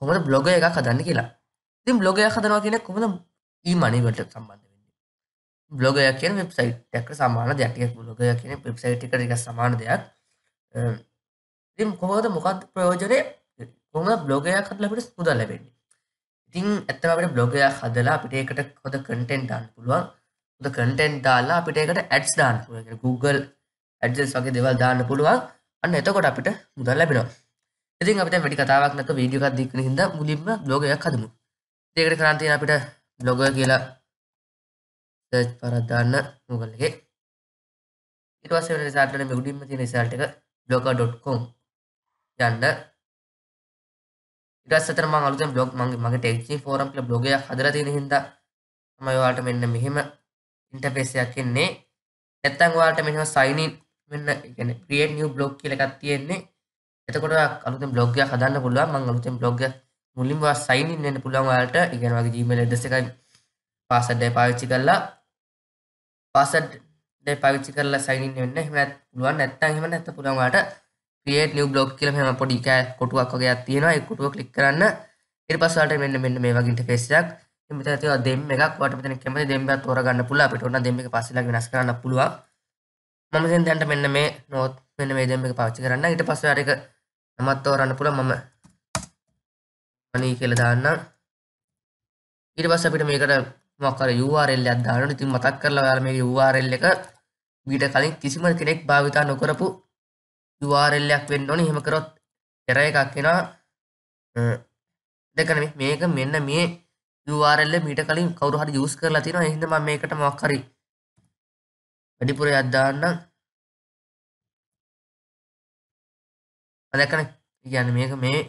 කොමට බ්ලොග එක හදන්න කියලා ති බ්ලොගය හදනවා කියෙන කොමද ඒ මනිවට සම්බන්ධ වෙන්න බ්ලොගය කියන වෙබ්සයිට් එක සමාන දෙයක් බ්ලොගය කියන වෙබ්සයිට් එක එක සමාන දෙයක් කොමද මොකක්ද ප්‍රයෝජනය කොම බ්ලොගයක් හදලපට මුදල් ලැබෙන්නේ ඉතින් ඇත්තමට බ්ලොගයක් හදලා අපිට එකට හොද කටෙන්් දාන්න පුළුවන් හොද කටෙන්් දාලා අපිට එකට ඇඩ්ස් දාන්න පුළුව Google ඇඩ්ස් වගේ දෙවල් දාන්න පුළුවන් අන්න එතකොට අපිට මුදල් ලැබෙනවා ඉතින් අපිට වැඩි කතාවක් නැක වීඩියෝ එකක් දීකන හින්දා මුලින්ම බ්ලොග් එකක් හදමු. ඒකට කරන් තියෙන අපිට බ්ලොග් කියලා සර්ච් පාරක් දාන්න Google එකේ. ඊට පස්සේ වෙන රිසල්ට් එක මෙගුඩින්ම තියෙන රිසල්ට් එක blogger.com යන්න. ඊට පස්සේ තමයි මම අලුතෙන් බ්ලොග් මගේ මගේ ටෙක්චින් ෆෝරම් කියලා බ්ලොග් එකක් හදලා තියෙන හින්දා තමයි ඔයාලට මෙන්න මෙහෙම ඉන්ටර්ෆේස් එකක් එන්නේ. නැත්තම් ඔයාලට මෙන්න sign in මෙන්න කියන්නේ create new blog කියලා එකක් තියෙන්නේ. එතකොට අලුතෙන් බ්ලොග් එකක් හදන්න පුළුවන් මම අලුතෙන් බ්ලොග් එක මුලින්ම සයින් ඉන් වෙන්න පුළුවන් ඔයාලට ඒ කියන්නේ වගේ Gmail address එකයි password එක පාවිච්චි කරලා password එක පාවිච්චි කරලා සයින් ඉන් වෙන්න එහෙම පුළුවන් නැත්නම් එහෙම නැත්නම් පුළුවන් ඔයාලට create new blog කියලා මෙහෙම පොඩි කෑ කොටුවක් වගේ එකක් තියෙනවා ඒ කොටුව click කරන්න ඊට පස්සේ ඔයාලට මෙන්න මෙන්න මේ වගේ interface එකක් මෙතන තියෙනවා දෙම් එකක් ඔයාලට මෙතන කැමති දෙම් එකක් තෝරගන්න පුළුවන් අපිට ඕන දෙම් එක පස්සෙලා වෙනස් කරන්න පුළුවන් මම දැන් දැන්ට මෙන්න මේ නෝත් මෙන්න මේ දෙම් එක පාවිච්චි කරන්න ඊට පස්සේ අර එක මමත් තෝරන්න පුළුවන් මම අනී කියලා දාන්නම් ඊට පස්සේ අපිට මේකට මොකක් හරි URL එකක් දාන්න ඉතින් මතක් කරලා ඔයාලා මේ URL එක මීට කලින් කිසිම කෙනෙක් භාවිතා නොකරපු URL එකක් වෙන්න ඕනේ එහෙම කරොත් error එකක් එනවා දෙකන මේක මෙන්න මේ URL එක මීට කලින් කවුරු හරි use කරලා තියෙනවා එහෙනම් මම මේකට මොකක් හරි වැඩිපුර එකක් දාන්නම් දැකන කියන්න මේක මේ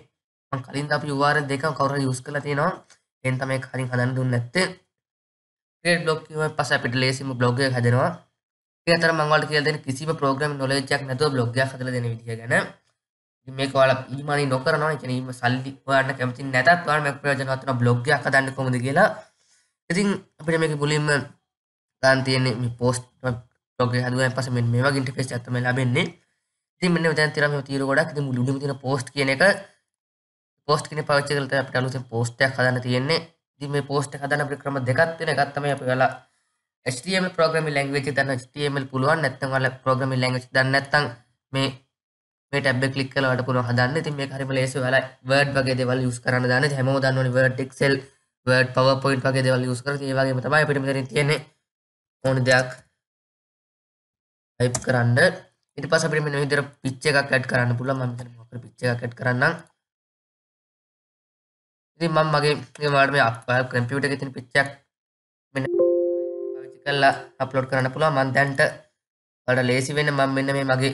කලින් අප වාර දෙක කවර යුස් කළ තියෙනවා එන් තමයි කලින් හදන් දුන්න ඇත්තේ ඒ බ්ලොග් පස අපිට ලේසිම බ්ලොග්ය හදනවා ඒතර මංවලට කියලා දෙන කිසිම ප්‍රෝග්‍රෑම් නොලෙජ්ජක් නැතුව බ්ලොග්යක් හදලා දෙන විදිය ගැන මේක ඔයාලා ඊමානි නොකරනවා ඒ කියන්නේ සල්ලි හොයන්න කැමති නැතත් ඔයාලා මේක ප්‍රයෝජනවත් වෙන බ්ලොග්යක් හදන්න කොහොමද කියලා ඉතින් අපිට මේක මුලින්ම ගන්න තියෙන්නේ මේ පෝස්ට් බ්ලොග් එක හදුවාන් පස්සේ මෙන්න මේ වගේ ඉන්ටර්ෆේස් එකක් තමයි ලැබෙන්නේ ඉතින් මෙන්න මෙතන තියෙනවා මේ තීර ගොඩක් ඉතින් මුළු උඩම තියෙන post කියන එක post කියන පාවිච්චි කරලා තමයි අපිට අලුතෙන් post එකක් හදන්න තියෙන්නේ ඉතින් මේ post එක හදන්න අපිට ක්‍රම දෙකක් තියෙන එකක් තමයි අපි ඔයාලා HTML programming language එක දන්න HTML පුළුවන් නැත්නම් ඔයාලා programming language දන්නේ නැත්නම් මේ මේ ටැබ් එක ක්ලික් කරලා ඔයාලට පුළුවන් හදන්න ඉතින් මේක හරිම ලේසි ඔයාලා Word වගේ දේවල් use කරන්න දාන්න හැමෝම දන්නවනේ Word Excel වඩ් පවපොයින්් වගේ දෙවල් යස් කර ඒවාගේ තමයි පිටි තියෙන ඕන දෙයක් හයිප් කරන්න ඉට පස අපිට මෙන්න විතර පිච් එකක් ඇඩ් කරන්න පුළුවන් මම මෙතන මොකද පිච් එකක් ඇඩ් කරන්නම් ඉතින් මම මගේ ඔයාලට මේ කම්පියුටර් එකේ තියෙන පිච් එකක් මෙන්න පාවිච්චි කරලා අප්ලෝඩ් කරන්න පුළුවන් මම දැන්ට ඔයාලට ලේසි වෙන්න මම මෙන්න මේ මගේ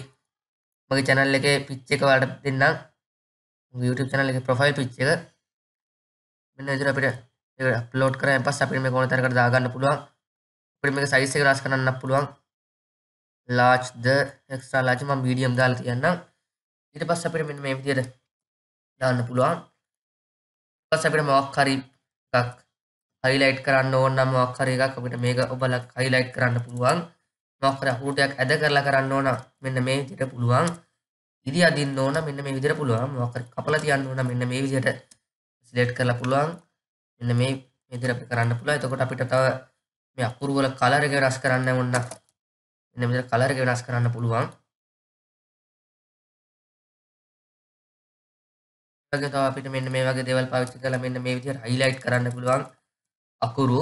මගේ channel එකේ පිච් එක ඔයාලට දෙන්නම් YouTube channel එකේ profile පිච් එක මෙන්න විතර අපිට ඒක අප්ලෝඩ් කරාන් පස්සේ අපිට මේක ඕන තරකට දාගන්න පුළුවන් අපිට මේක size එක වෙනස් කරන්න පුළුවන් ලාජ්ද එක්ස්ට්‍රා ලාජ් මම මීඩියම් දාලා තියන්නම් ඊට පස්සේ අපිට මෙන්න මේ විදිහට දාන්න පුළුවන් ඊට පස්සේ අපිට මොකක් හරි එකක් හයිලයිට් කරන්න ඕන නම් මොකක් හරි එකක් අපිට මේක ඔබලා හයිලයිට් කරන්න පුළුවන් මොකක් හරි හුටයක් ඇද කරලා කරන්න ඕන මෙන්න මේ විදිහට පුළුවන් ඉරි අදින්න ඕන මෙන්න මේ විදිහට පුළුවන් මොකක් හරි කපලා තියන්න ඕන මෙන්න මේ විදිහට සිලෙක්ට් කරලා පුළුවන් මෙන්න මේ විදිහට අපිට කරන්න පුළුවන් එතකොට අපිට තව මේ අකුරු වල කලර් එක වෙනස් කරන්න ඕන නම් එන්න මෙතන කලර් එක වෙනස් කරන්න පුළුවන් වගේ තව අපිට මෙන්න මේ වගේ දේවල් පාවිච්චි කරලා මෙන්න මේ විදිහට highlight කරන්න පුළුවන් අකුරු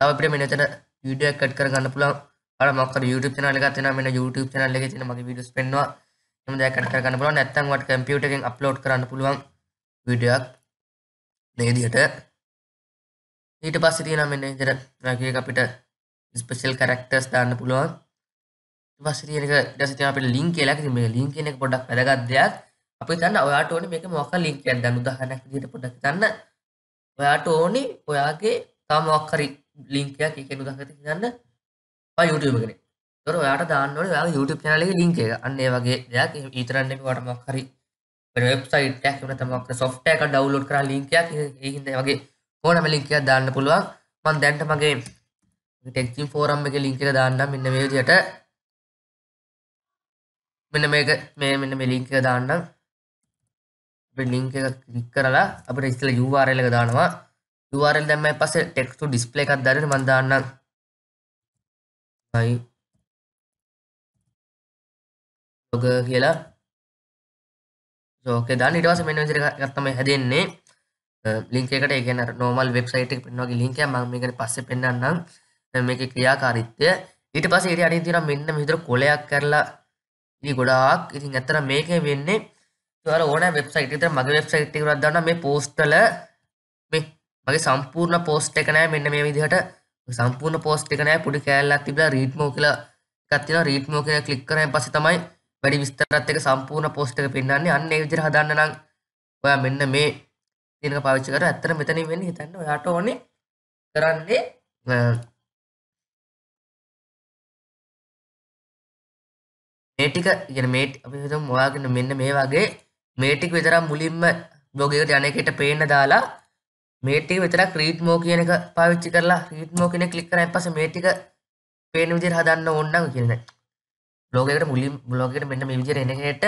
තව අපිට මෙන්න එතන වීඩියෝ එක කට් කරගන්න පුළුවන් අර මොකද YouTube channel එකක් තියෙනවා මෙන්න YouTube channel එකේ තියෙන මගේ videos පෙන්නවා එහෙම දෙයක් කට් කරගන්න පුළුවන් නැත්නම් වට computer එකෙන් upload කරන්න පුළුවන් video එකක් මේ විදිහට ඊට පස්සේ තියෙනවා මෙන්න විදිහට මේක අපිට special characters දාන්න පුළුවන් වස්රියක දසති අපට ලින් කියලාක මේ ලින් කියන එක පොඩක් වැදගත් දෙයක් අපි තන්න ඔයාට ඕනි මේක මොක ලින්ක් කියන්න දැන් උදාහරණයක් විදිහට පොඩක් තන්න ඔයාට ඕනි ඔයාගේ තව මොකක් හරි ලින්ක් එකක් ඒ කියන්නේ උදාහරණයක් ගන්න ඔයා YouTube එකනේ ඒතර ඔයාට දාන්න ඕනේ ඔයාගේ YouTube channel එකේ ලින්ක් එක අන්න ඒ වගේ දෙයක් ඊතරම් නෙමෙයි ඔයාට මොකක් හරි වෙබ්සයිට් එකක් එහෙම නැත්නම් මොකක් software එකක් download කරලා ලින්ක් එකක් ඒ හින්දා වගේ ඕනම ලින්ක් එකක් දාන්න පුළුවන් මම දැන්ට මගේ ටෙක්ජිම් ෆෝරම් එකේ ලින්ක් එක දාන්නම් මෙන්න මේ විදිහට මෙන්න මේක මේ මෙන්න මෙලිංක දාන්නම් ලිංක ක්ලික් කරලා අපිට ඉස්සල URL එක දානවා URL දැම්මයි පස්සේ text to display එකක් දාගෙන මම දාන්නම් my log කියලා ඕකේ දාන්න ඊට පස්සේ මෙන්න මෙතන එකක් තමයි හැදෙන්නේ ලින්ක් එකට ඒ කියන්නේ normal website එකේ පෙන්වන වගේ link එකක් මම මේකට පස්සේ පෙන්වන්නම් මේකේ ක්‍රියාකාරීත්වය ඊට පස්සේ ඊට අඩින් තියෙනවා මෙන්න මෙතන කොලයක් කරලා මේ ගොඩාක් ඉතින් ඇත්තට මේක වෙන්නේ ඔයාලා ඕනෑ වෙබ්සයිට් එකට මගේ වෙබ්සයිට් එකකට දාන්න මේ පෝස්ට් වල මේ මගේ සම්පූර්ණ පෝස්ට් එක නෑ මෙන්න මේ විදිහට සම්පූර්ණ පෝස්ට් එක නෑ පොඩි කෑල්ලක් තිබිලා රීඩ් මෝ කියලා එකක් තියෙනවා රීඩ් මෝ කියලා ක්ලික් කරාන් පස්සේ තමයි වැඩි විස්තරات එක සම්පූර්ණ පෝස්ට් එක පෙන්වන්නේ අන්න ඒ විදිහට හදන්න නම් ඔයා මෙන්න මේ දිනක පාවිච්චි කරලා ඇත්තට මෙතනින් වෙන්නේ හිතන්න ඔයාට ඕනේ කරන්නේ මේටික ගෙන මේට් අපි හිතම් ඔයාගෙන මෙන්න මේ වගේ මේටික් විතරම් මුලින්ම බ්ලොගයකට යනකට පේන්න දාලා මේටික විතර ක්‍රීට්මෝ කියන එක පාවිච්චි කරලා ්‍රීට්මෝ කෙන කලික්කර පස මේටික පේන විදිර හදන්න ඔන්න කියන්න බ්ලෝගකට මුලින් බ්ලොගට මෙන්න මේ විදිර එනකට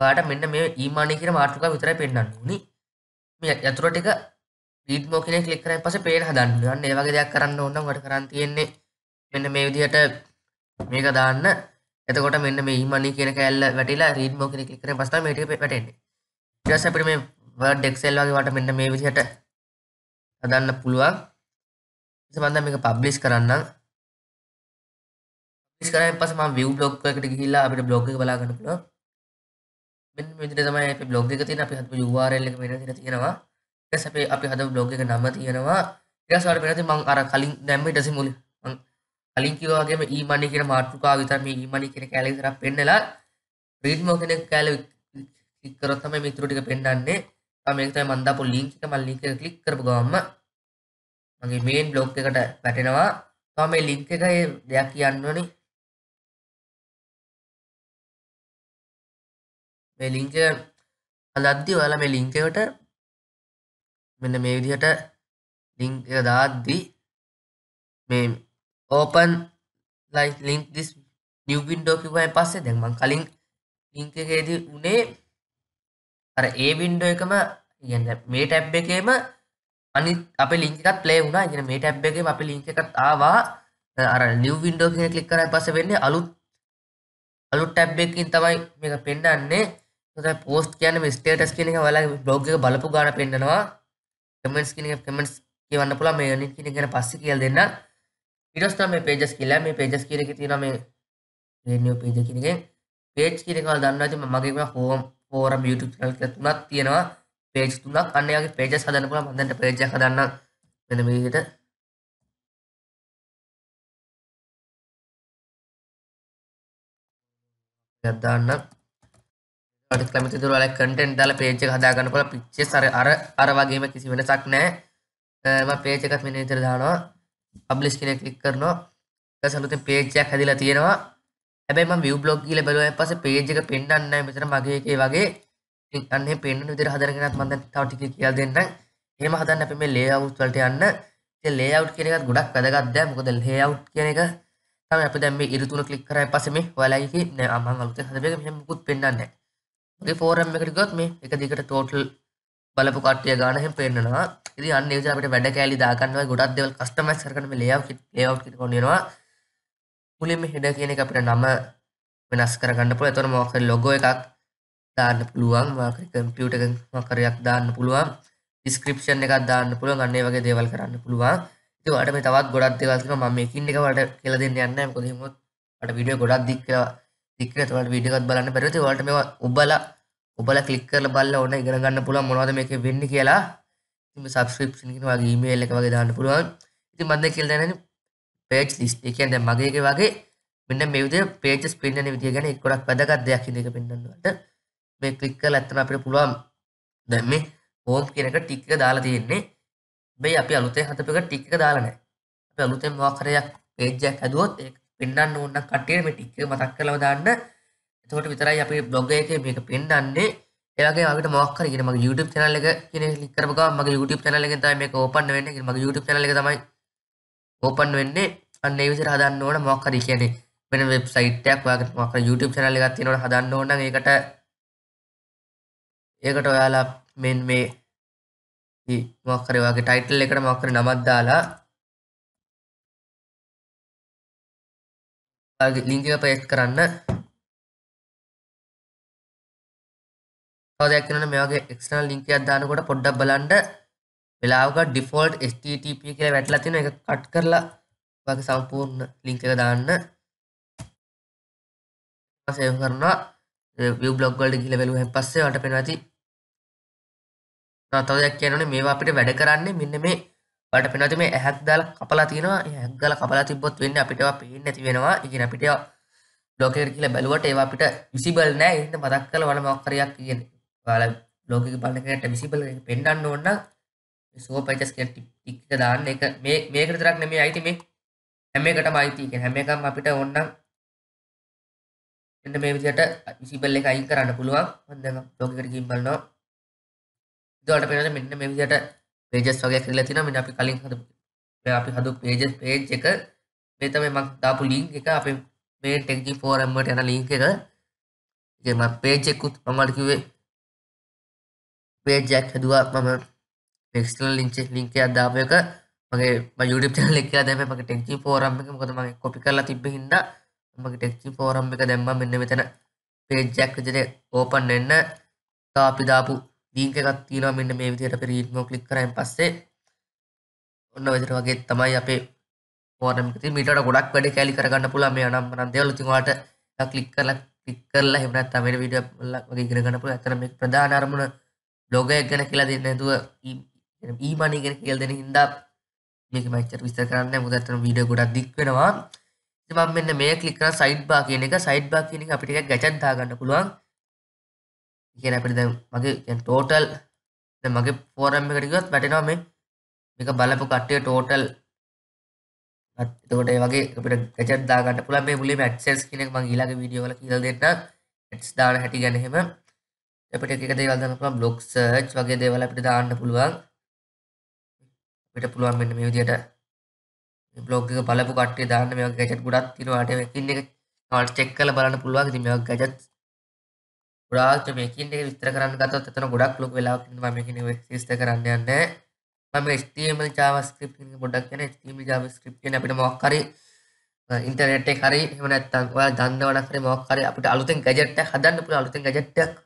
පාට මෙන්න මේ ඊමානය කියන මාර්ටුක විතර පෙන්න්න නි මේ යතුර ටික ්‍රීට්මෝ කෙන කලික්කරයි පස පේන හදන්න න්න ඒවගේ දෙයක් කරන්න ඔන්න වට කරන්න තියෙන්නේ මෙන්න මේ විදිහට මේක දාන්න එතකොට මෙන්න මේ මනි e කියන කැල්ල වැටලා රීඩ් මෝ කියන ක්ලික් කරේ පස්සේ මේ ටික වැටෙන්නේ ඊට පස්සේ අපිට මේ Word Excel වගේ වට මෙන්න මේ විදිහට හදන්න පුළුවන් ඊට මම මේක පබ්ලිෂ් කරන්නම් පබ්ලිෂ් කරායින් පස්සේ මම view blog එකට ගිහිල්ලා අපිට blog එක බලා ගන්න පුළුවන් මෙන්න මේ විදිහට තමයි අපි blog එක තියෙන අපි හදපු URL එක මෙන්න විදිහට තියෙනවා ඊට පස්සේ අපි අපි හදපු blog එක නම තියෙනවා ඊට පස්සේ අපිට මෙන්න මම අර කලින් දැම්ම ඊට පස්සේ මුලින් කලින් කිවවාගේම ඊමනි කියන මාතෘකා විතම ඊමනි කියෙන කෑලෙසර පෙන්නලා ප්‍රීත්මෝ කෙනෙක් කෑල කරොත්තම මිතුරටික පෙන්ඩන්නේ මේතයි මන්දපු ලිංකික මල්ලික කලික් කරපු ගොම්ම මගේ මේන් බ්ලොග් එකට පැටෙනවා තම මේ ලිංක එක දෙයක් කියන්නනි මේ ලිංක අදද්දි ඔයාලා මේ ලිංක එකට මෙන්න මේ විදිහට ලිංක දාද්දි මේ ඕපන් ලයි ලින්ක් දිස් නිව් වින්ඩෝ කිව්වයි පස්සේ දැන් මං කලින් ලින්ක් එකේදී උනේ අර ඒ වින්ඩෝ එකම කියන්නේ මේ ටැබ් එකේම අනිත් අපේ ලින්ක් එකත් ප්ලේ වුණා. කියන්නේ මේ ටැබ් එකේම අපේ ලින්ක් එකත් ආවා. අර නිව් වින්ඩෝ එකේ ක්ලික් කරාට පස්සේ වෙන්නේ අලුත් අලුත් ටැබ් එකකින් තමයි මේක පෙන්වන්නේ. ඒකයි පෝස්ට් කියන්නේ මේ ස්ටේටස් කියන එක ඔයාලගේ බ්ලොග් එක බලපු ගාන පෙන්වනවා. කමෙන්ට්ස් කියන එක කමෙන්ට්ස් කියවන්න පුළුවන් මේ යන්නේ කියන එක ගැන පස්සේ කියලා දෙන්නම්. ඉටස්ට මේ පේජස් කියලා මේ පේජස් කියරක තින මේ නිය පේජ කියනගෙන් පේජ් කියනකල් දන්න ඇති මගේම හෝම් පෝරම් YouTube චනල් කියලා තුනක් තියෙනවා පේජ් තුනක් අන්න යාගේ පේජස් හදන්න පුළුවන් මම දැන් පේජ් එක හදන්න මෙන්න මේ විදිහට ගත්දාන්න කැමති දුර වල කන්ටෙන්ට් දාලා පේජ් එක හදා ගන්න පුළුවන් පිච්චස් අර අර වගේම කිසි වෙනසක් නැහැ මම පේජ් එකත් මෙන්න විතර දානවා පබ්ලිස් කෙනෙක් ලික් කරනවා සලුතින් පේච්චයක් හැදිලා තියෙනවා හැබැයිම විය බ්ලොග් කියල බලුව පස පේජ් එක පෙන්ඩන්න මෙතර මගේ එකේ වගේ අන්න පෙන්න්න විදිර හදරගෙනත් මඳ තවටික කියල් දෙන්න හෙම හදන්න අපි මේ ලේවුත් වලට යන්න ලේවු් කෙනෙකත් ගොඩක් වැදගත්ද මොකද ලේවු් කියන එක තම අප දැම ඉරතුන කලික් කර පසම වලයිකි නෑ අමන් අලුත හදක මුකුත් පෙන්න්න ගේ ෆෝරම් එකටගොත් මේ එක දිකට තෝටල් බලපු කට්ටිය ගානහෙම පෙන්න්නවා ඉතින් අන්න ඒ විදිහට අපිට වැඩ කෑලි දාගන්න වගේ ගොඩක් දේවල් කස්ටමයිස් කරගන්න මේ ලේඅවුට් කිට් ලේඅවුට් කිට් කොනිනවා මුලින්ම හෙඩ කියන එක අපිට නම වෙනස් කරගන්න පුළුවන් එතකොට මොකක් හරි ලොගෝ එකක් දාන්න පුළුවන් මොකක් හරි කම්පියුටර් එකක මොකක් හරියක් දාන්න පුළුවන් ඩිස්ක්‍රිප්ෂන් එකක් දාන්න පුළුවන් අන්න ඒ වගේ දේවල් කරන්න පුළුවන් ඉතින් ඔයාලට මේ තවත් ගොඩක් දේවල් තියෙනවා මම මේකින් එක ඔයාලට කියලා දෙන්න යන්නේ නැහැ මොකද එහෙම ඔයාලට වීඩියෝ ගොඩක් දික් කියලා දික් කියලා ඔයාලට වීඩියෝ එකක් බලන්න බැරුව ඉතින් ඔයාලට මේවා ඔබලා ඔබලා ක්ලික් කරලා බලලා ඕන ඉගෙන ගන්න පුළුවන් මොනවද මේකේ වෙන්නේ කියලා සබස්ක්‍රප්ෂන් වගේ මේල් එක වගේ දාන්න පුළුවන් ඉති මද කෙල්දන පේච් ලිස්ට කියන්න මගේක වගේ මෙන්න මෙවිද පේජස් පෙන්න්න විදිිය ගැන කොඩක් වැදගත් දෙයක් දෙක පෙන්න්නන්නට මේ කලික්ක ලත්තන අපට පුළුවන් දැම්ම හෝම් කියනක ටික්ක දාලා තියෙන්නේ මේ අපි අලුතේ හතපක ටික්ක දාලනෑ අප අලුතෙන් වාකරයක් පේජයක් ඇදුවොත් පෙන්න්න ඕන්න කටේ මේ ටික්ක මතක් කලව දාන්න එතකොට විතරයි අපි බ්ලොග එක මේක පෙන්ඩන්නේ ඒගේ මට මොක්කර ගෙන මගේ YouTube චැනල් එක කියන ලික්කරපුක මගේ YouTube චැනල් එකෙන් තමයි මේක ඕපන් වෙන්නේ මගේ YouTube චැනල් එක තමයි ඕපන් වෙන්නේ අන්න ඒ විදිහට හදන්න ඕන මොක්කර කියන්නේ වෙන වෙබ්සයිට් එකක් ඔයාගේ මොක්කර YouTube චැනල් එකක් තියෙනවනේ හදන්න ඕන නම් ඒකට ඒකට ඔයාලා මෙන් මේ මොක්කර වගේ ටයිටල් එකට මොක්කර නමක් දාලා ලිංක පේස් කරන්න පාදයක් වෙනවනේ මේ වගේ external link එකක් දානකොට පොඩ්ඩක් බලන්න වෙලාවක default http කියලා වැටලා තියෙන එක කට් කරලා ඔයාගේ සම්පූර්ණ link එක දාන්න save කරනවා view blog වලට ගිහලා බලුවෙන් පස්සේ ඔයාලට පේනවා ඇති තව දෙයක් කියනවනේ මේවා අපිට වැඩ කරන්නේ මෙන්න මේ ඔයාලට පේනවා ඇති මේ ඇහක් දාලා කපලා තියෙනවා ඒ ඇහක් දාලා කපලා තිබ්බොත් වෙන්නේ අපිට ඒවා පේන්නේ නැති වෙනවා ඒ කියන්නේ අපිට blog එකට කියලා බැලුවට ඒවා අපිට visible නෑ ඒ හින්දා මතක් කරලා වල මොකක් හරියක් කියන්නේ ල ලෝක බලකට විසිබල පෙන්ඩන්න ඕන්න සෝ පචස් කිය ටික්ක දාන්න එක මේ මේක තරක් නෙමේ අයිති මේ හැම එකටම අයිතික හැම එකම් අපිට ඔන්න එන්න මේ විදිහට විසිබල් එක අයින් කරන්න පුළුවන් හොඳ ලෝකකට ගිහින් බලනවා ඉතලට පේනද මෙන්න මේ විදිහට පේජස් වගේ කරලා තිනවා මෙන්න අපි කලින් හදපු අපි හදපු පේජස් පේජ් එක මේ තමයි මම දාපු ලින්ක් එක අපේ මේ ටෙක්ජි ෆෝරම් එකට යන ලින්ක් එක ඉතින් මම පේජ් එකකුත් මම කිව්වේ පේජයක් හැදවා මම පෙක්ස්ටල් ලිංච ලිංක අදාපයක මගේ යුඩප් චල ලෙක් දැම මක ටෙක්චි පෝරම් එක කොතම කොපි කරලා තිබ හිද මගේ ටෙක්චි පෝරම් එක දැම්ම මෙන්න මෙතන පේජ්ජක් ජන ඕපන් එන්න තාපිදාපු දීක කත්තින මෙන්න මේ විදියට පිරීම කලික් කරයිම් පස්සේ ඔන්න වෙදර වගේ තමයි අපේ පෝරමති මිට ගොඩක් වැඩ කැලි කරගන්න පුලා මේ නම් නන්දවල තිවාට කලික් කරලා ලික් කරලා හෙමනත් තමට විඩ ලක් වගේ ගෙනගන්න පුළ ඇතරම ප්‍රධානරමුණ ලෝගයක් ගැන කියලා දෙන්න ඇතුව ඊමනි ගැන කියල් දෙෙන හිදා මේක මච්චර විස්ත කරන්න මුදත්තන වීඩ ගොඩක් දික්වෙනවා මම මෙන්න මේ කලිකර සයිට් බා කියන එක සයිට් බා කියන එක අපිට ගැචන් දාගන්න පුළුවන් කියන අපිට දැන් මගේ ටෝටල් මගේ ෆෝරම් එකට ගියොත් වැටෙනවා මේ මේක බලපු කට්ටිය ටෝටල් එතකොට ඒ වගේ අපිට ගැචට් දාගන්න පුළුවන් මේ මුලින්ම ඇඩ්සෙන්ස් කියන එක මම ඊළඟ වීඩියෝ වල කියලා දෙන්නම් ඇඩ්ස් දාන හැටි ගැන එහෙම අපිට එක එක දේවල් දාන්න පුළුවන් බ්ලොග් සර්ච් වගේ දේවල් අපිට දාන්න පුළුවන් අපිට පුළුවන් මෙන්න මේ විදිහට බ්ලොග් එක බලපු කට්ටිය දාන්න මේ වගේ ගැජට් ගොඩක් තියෙනවා ඒකට එකින් එක කවල් චෙක් කරලා බලන්න පුළුවන් ඉතින් මේ වගේ ගැජට්ස් ගොඩාක් මේකින් එක විස්තර කරන්න ගත්තොත් එතන ගොඩක් ලොකු වෙලාවක් ඉන්න මම මේකේ විස්තර කරන්න යන්නේ මම HTML JavaScript කියන පොඩ්ඩක් කියන HTML JavaScript කියන අපිට මොකක් හරි ඉන්ටර්නෙට් එක හරි එහෙම නැත්නම් ඔයාලා දන්නවනම් හරි මොකක් හරි අපිට අලුතෙන් ගැජට් එකක් හදන්න පුළුවන් අලුතෙන් ගැජට් එකක්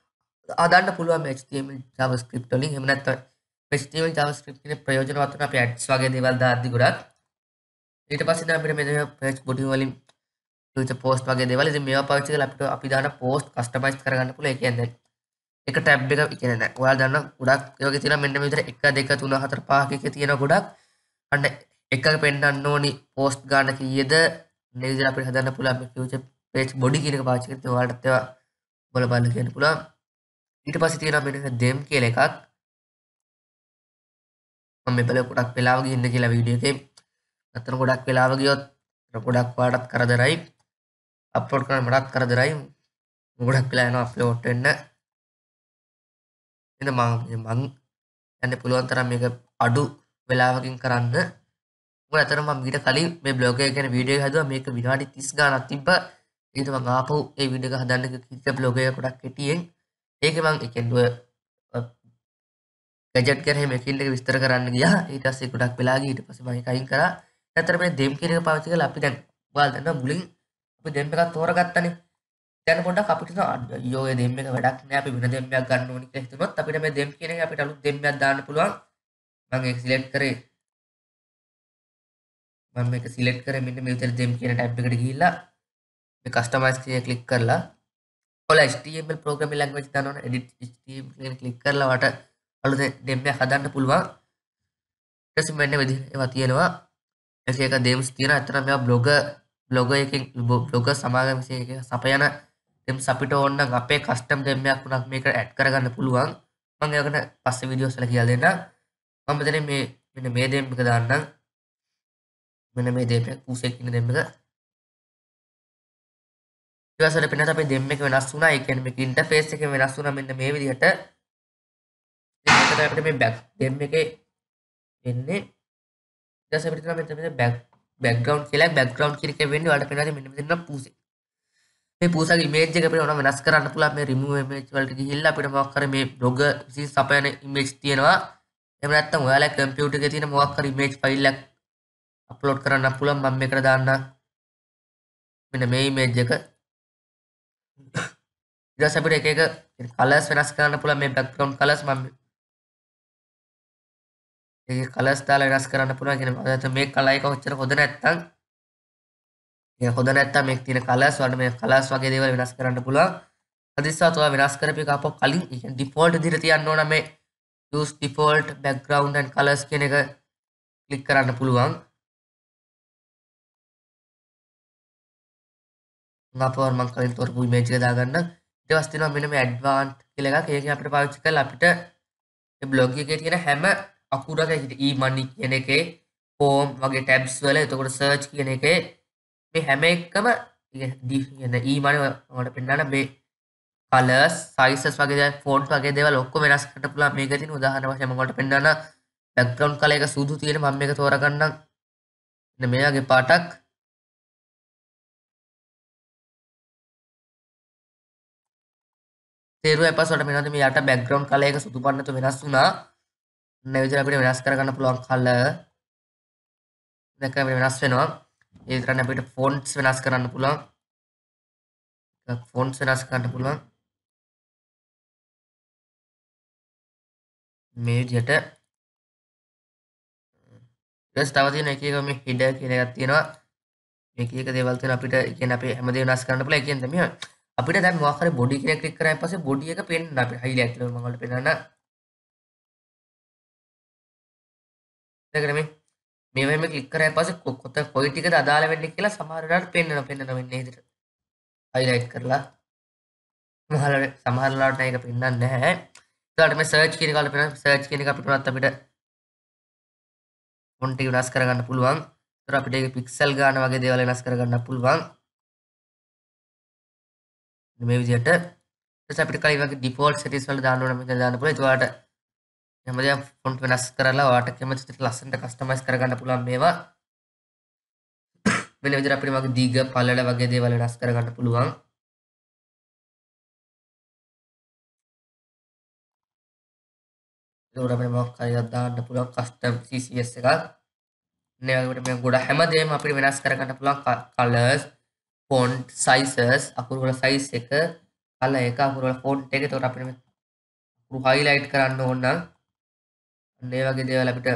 අදන්න පුළුව HTML JavaScript වලින් එහෙම නැත්නම් HTML JavaScript කියන ප්‍රයෝජනවත් වෙන අපි ads වගේ දේවල් දාද්දි ගොඩක් ඊට පස්සේ දැන් අපිට මෙතන page body වලින් future post වගේ දේවල් ඉතින් මේවා පාවිච්චි කරලා අපිට අපි දාන post customize කරගන්න පුළුවන් ඒ කියන්නේ එක ටැබ් එක කියන්නේ දැන් ඔයාලා දන්න ගොඩක් ඒ වගේ තියෙනවා මෙන්න මේ විතර 1 2 3 4 5 එකේ තියෙන ගොඩක් අන්න එකක පෙන්න්න ඕනි පෝස්ට් ගාන කියද නේදර අපිට හදන්න පුළා ෆච පේච් බොඩි කියනක පාචිකත වාටත්තවා බොල බල කියන පුළා ඊට පස්සේ තියෙනවා මෙන්න them කියලා එකක් මම මේ බල ගොඩක් වෙලාව ගිහින්ද කියලා වීඩියෝ එකේ අතන ගොඩක් වෙලාව ගියොත් ගොඩක් වාටත් කරදරයි අප්ලෝඩ් කරන්න මටත් කරදරයි ගොඩක් වෙලා යනවා අප්ලෝඩ් වෙන්න එතන මම මං යන්න පුළුවන් තරම් මේක අඩු වෙලාවකින් කරන්න මොකද අතන මම ඊට කලින් මේ බ්ලොග් එක ගැන වීඩියෝ එක හදුවා මේක විනාඩි 30 ගානක් තිබ්බා ඊට මම ආපහු ඒ වීඩියෝ එක හදන්න කිව්ව බ්ලොග් එක ගොඩක් කෙටියෙන් ඒක මං එකෙන්ුව ගැජට් කරහ මැකිල්ලක විස්තර කරන්න ගිය ඊටස්සේ ගොඩක් වෙලාගේ ඊට පස මයි කයින් කර ඇතරම දෙම් කිරක පාචික අපි දැන් වාල් දන්න මුලින් අපි දෙම් එකක් තෝරගත්තනේ දැන් පොඩක් අපිට අයියෝ දෙම් එක වැඩක් නෑ අපි වෙන දෙම්යක් ගන්න ඕනි කියලා හිතුනොත් අපිට මේ දෙම් කියන එක අපිට අලුත් දෙම්යක් දාන්න පුළුවන් මම ඒක සිලෙක්ට් කරේ මම මේක සිලෙක්ට් කරේ මෙන්න මේ විතර දෙම් කියන ටැබ් එකට ගිහිල්ලා මේ කස්ටමයිස් කියන ක්ලික් කරලා ඔල ස්ටල් පෝග්‍රම ලංවෙච් දනන ඩ කලික් කරලවට අලු දෙම්නයක් හදන්න පුළුවන් ටසිමෙන්න්න විදි ඒවා තියෙනවා එකක දෙම් ස්තින අතන මෙ බ්ලොග බ්ලොග එකින් බ්ලොග සමාගමසයක සපයන දෙම් සපිට ඔන්න අපේ කස්ටම් දෙමයක් වුණක් මේක ඇඩ් කරගන්න පුළුවන් මංයකට පස්ස විඩියෝ සල කියල් දෙන්න මම දෙන මේ මෙ මේ දෙම්ක දන්න මෙන මේ දේපයක් පූසෙක්න දෙමක ඉවසර පෙනට අපේ දෙම්ම එක වෙනස් වුනා එකන මේ ඉන්ටෆේස් එක වෙනස් වුනා මෙන්න මේ විදිහට අපිට මේ බැක් දෙම් එකේ එන්නේ ඊට පස්සේ අපිට තියෙනවා මෙතන මෙතන බැක් බෑග්ග්‍රවුන්ඩ් කියලා බෑග්ග්‍රවුන්ඩ් කියන එක වෙන්නේ ඔයාලට පෙන්වන්නේ මෙන්න මෙතන පූසේ මේ පූසාගේ ඉමේජ් එක අපිට ඕන වෙනස් කරන්න පුළුවන් මේ රිමූව් ඉමේජ් වලට ගිහිල්ලා අපිට මොකක් කර මේ බ්ලොග් විසින් සපයන ඉමේජ් තියෙනවා එහෙම නැත්නම් ඔයාලා කම්පියුටර් එකේ තියෙන මොකක් කර ඉමේජ් ෆයිල් එකක් අප්ලෝඩ් කරන්න පුළුවන් මම මේකට දාන්න මෙන්න මේ ඉමේජ් එක ඉට සැපිට එක එක කලස් වෙනස් කරන්න පුළ මේ බැක්කවන්් කලස් ම ඒ කලස් තාල වෙනස් කරන්න පුළුව ගෙන ඇත මේ කලායික ඔච්චර හොඳ නැත්තං ඒ හොඳ නැත්තම් මේ තියෙන කලස් වඩ මේ කලස් වගේ දේවල් වෙනස් කරන්න පුළුවන් අදිස්සා තුවා වෙනස් කරපි එක අප කලින් ඩිෆෝල්ට් දිර තියන්න ඕන මේ use default background and colors කියන එක ක්ලික් කරන්න පුළුවන් අපෝර්මන් කලින් තොරපු මේජක දාගන්න දවස්තින මෙනම ඇඩ්වාන්් කියලක ඒක අපට පාච්චි කල අපිට බ්ලොග් එක තියෙන හැම අකුරක හිට ඒ මනි කියන එක පෝම් වගේ ටැබ්ස් වල එතකොට සර්ච් කියන එක මේ හැම එක්කම දීන්න ඊමනවට පෙන්න්නන මේ කල සයිසස් වගේ ෆෝන් වගේ දෙවල් ඔක්කො වෙනස් කටපුලා මේක තින උදාහන වශයමකට පෙන්න්නන බැක්ග්‍රවන්් කල එක සූදු තියෙන මම එක තෝරගන්න මෙයාගේ පාටක් තේරුව එපසට මෙනද මේ යට බැක්ග්‍රවන්් කලයක සුතු පන්නතු වෙනස් වුනා නැවිදිර අපිට වෙනස් කරගන්න පුළුවන් කල දැක වෙනස් වෙනවා ඒතරන්න අපිට ෆෝන්ස් වෙනස් කරන්න පුළුවන් ෆෝන්ස් වෙනස් කරන්න පුළුවන් මේජට තවතින එක මේ හිඩ කියනගත් තියෙනවා එක එක දේවල්තන අපිට කියන අපේ හැමදේ වෙනස් කරන්න පුළ එකෙන්දමිය අපිට දැන් මොකක්හරි බොඩි කෙනෙක් ක්ලික් කරායින් පස්සේ බොඩි එක පෙන්න අපිට හයිලයිට් කරලා මම ඔයාලට පෙන්නන්න දැන් මේ මේ වගේ ක්ලික් කරායින් පස්සේ කොත කොයි ටිකද අදාළ වෙන්නේ කියලා සමහර වෙලාවට පෙන්නන පෙන්නන වෙන්නේ ඉදිරියට හයිලයිට් කරලා මහලට සමහරලාට ඒක පෙන්න්න නැහැ ට මේ සර්ච් කියන කාල පෙන සර්ච් කියන අපිට නත් අපිට මොන්ටි වෙනස් කරගන්න පුළුවන් තොර අපිට පික්සල් ගාන වගේ දේවල් වෙනස් කරගන්න පුළුවන් මේ විදිහට ඊට අපිට කලින් වගේ ඩිෆෝල්ට් සෙටින්ග්ස් වල දාන්න ඕන මේක දාන්න පුළුවන් ඒකට හැමදේම ෆොන්ට් වෙනස් කරලා ඔයාට කැමති විදිහට ලස්සනට කස්ටමයිස් කරගන්න පුළුවන් මේවා වෙන විදිහට අපිට වගේ දීග පළල වගේ දේවල් වෙනස් කරගන්න පුළුවන් ඒකට අපිට මොකක් හරි දාන්න පුළුවන් කස්ටම් CSS එකක් නේ වගේ මේ ගොඩ හැමදේම අපිට වෙනස් කරගන්න පුළුවන් කලර්ස් ෆොන්ට් සයිසස් අකුරු වල සයිස් එක කලර් එක අකුරු වල ෆොන්ට් එක එතකොට අපිට අකුරු හයිලයිට් කරන්න ඕන නම් අන්න ඒ වගේ දේවල් අපිට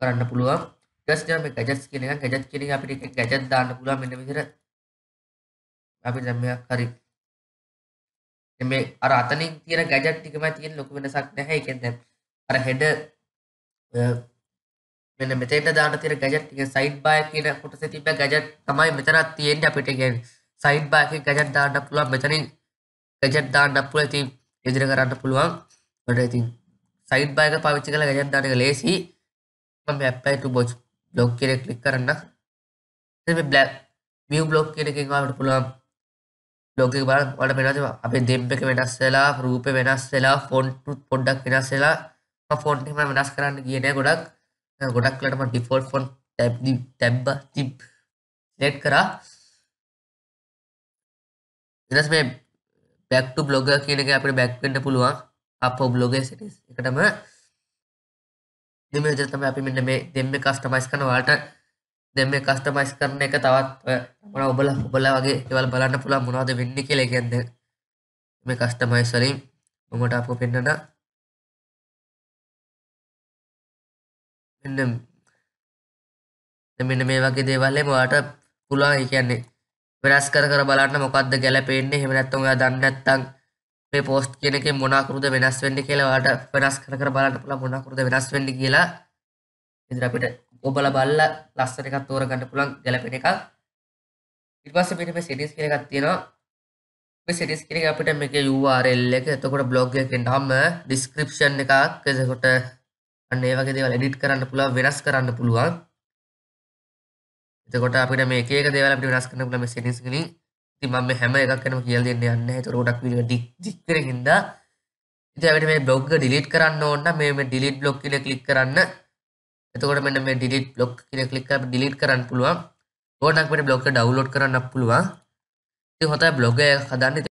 කරන්න පුළුවන් ඊට පස්සේ මේ ගැජට්ස් කියන එක ගැජට් කියන එක අපිට එක ගැජට් දාන්න පුළුවන් මෙන්න විදිහට අපි දැන් මේක හරි මේ අර අතනින් තියෙන ගැජට් ටිකමයි තියෙන ලොකු වෙනසක් නැහැ ඒ කියන්නේ අර හෙඩ මෙන්න මෙතෙන්ට දාන්න තියෙන ගැජට් ටික සයිඩ් බාර් කියන කොටසේ තිබ්බ ගැජට් තමයි මෙතනත් තියෙන්නේ අපිට කියන්නේ සයිඩ් බාර් එකේ ගැජට් දාන්න පුළුවන් මෙතනින් ගැජට් දාන්න පුළුවන් ඉතින් ඉදිරිය කරන්න පුළුවන් ඔන්න ඉතින් සයිඩ් බාර් එක පාවිච්චි කරලා ගැජට් දාන එක ලේසි මම මේ apply to box blog කියන එක ක්ලික් කරන්න ඉතින් මේ black view blog කියන එකෙන් ආවට පුළුවන් ලෝක බල වල පෙනවා අපේ දෙම් එක වෙනස් වෙලා රූපය වෙනස් වෙලා ෆොන්ට් පොඩ්ඩක් වෙනස් වෙලා ෆොන්ට් එක වෙනස් කරන්න කියන්නේ ගොඩක් ගොඩක් ලටම ඩිෆෝල්ට් ෆොන් ටැබ් ටැබ්බ තිබ් නෙට් කරා එදස් මේ බැක්ට බ්ලොග කියන එක අපට බැක්වෙන්ට පුළුවන් අප බ්ලොග සිටිස් එකටම දෙම ජතම අපි මෙන්න මේ දෙම කස්ටමයිස් කන වාට දෙම කස්ටමයිස් කරන එක තවත් මන ඔබල ඔබලා වගේ ඒවල් බලන්න පුළා මොනවද වෙන්න කියල ගැන්ද මේ කස්ටමයිස් වලින් මොමට අප පෙන්න්නට මෙන්න මේ වගේ දේවල්ලේ මොයාට පුළුවන් කියන්නේ වෙනස් කර කර බලන්න මොකක්ද ගැලපෙන්නේ එහෙම නැත්නම් ඔයා දන්නේ නැත්නම් මේ පෝස්ට් කියන එකේ මොන අකුරුද වෙනස් වෙන්නේ කියලා ඔයාට වෙනස් කර කර බලන්න පුළුවන් මොන අකුරුද වෙනස් වෙන්නේ කියලා ඉතින් අපිට ඔබල බලලා ලස්සන එකක් තෝරගන්න පුළුවන් ගැලපෙන එකක් ඊට පස්සේ මෙන්න මේ සිරීස් කියන එකක් තියෙනවා මේ සිරීස් කියන එක අපිට මේකේ URL එක එතකොට බ්ලොග් එකෙන් නම් ඩිස්ක්‍රිප්ෂන් එකක් එතකොට අන්න ඒ වගේ දේවල් එඩිට් කරන්න පුළුවන් වෙනස් කරන්න පුළුවන් එතකොට අපිට මේ එක එක දේවල් අපිට වෙනස් කරන්න පුළුවන් මේ සෙටින්ග්ස් වලින් ඉතින් මම මේ හැම එකක් ගැනම කියලා දෙන්න යන්නේ නැහැ ඒතකොට ගොඩක් වීඩියෝ ඩික් ඩික් කරගෙන ඉඳා ඉතින් අපිට මේ බ්ලොග් එක ඩිලීට් කරන්න ඕන නම් මේ මේ ඩිලීට් බ්ලොග් කියන ක්ලික් කරන්න එතකොට මෙන්න මේ ඩිලීට් බ්ලොග් කියන ක්ලික් කරලා ඩිලීට් කරන්න පුළුවන් ඕනනම් අපිට බ්ලොග් එක ඩවුන්ලෝඩ් කරන්න පුළුවන් ඉතින් හොතයි බ්ලොග් එක හදන්න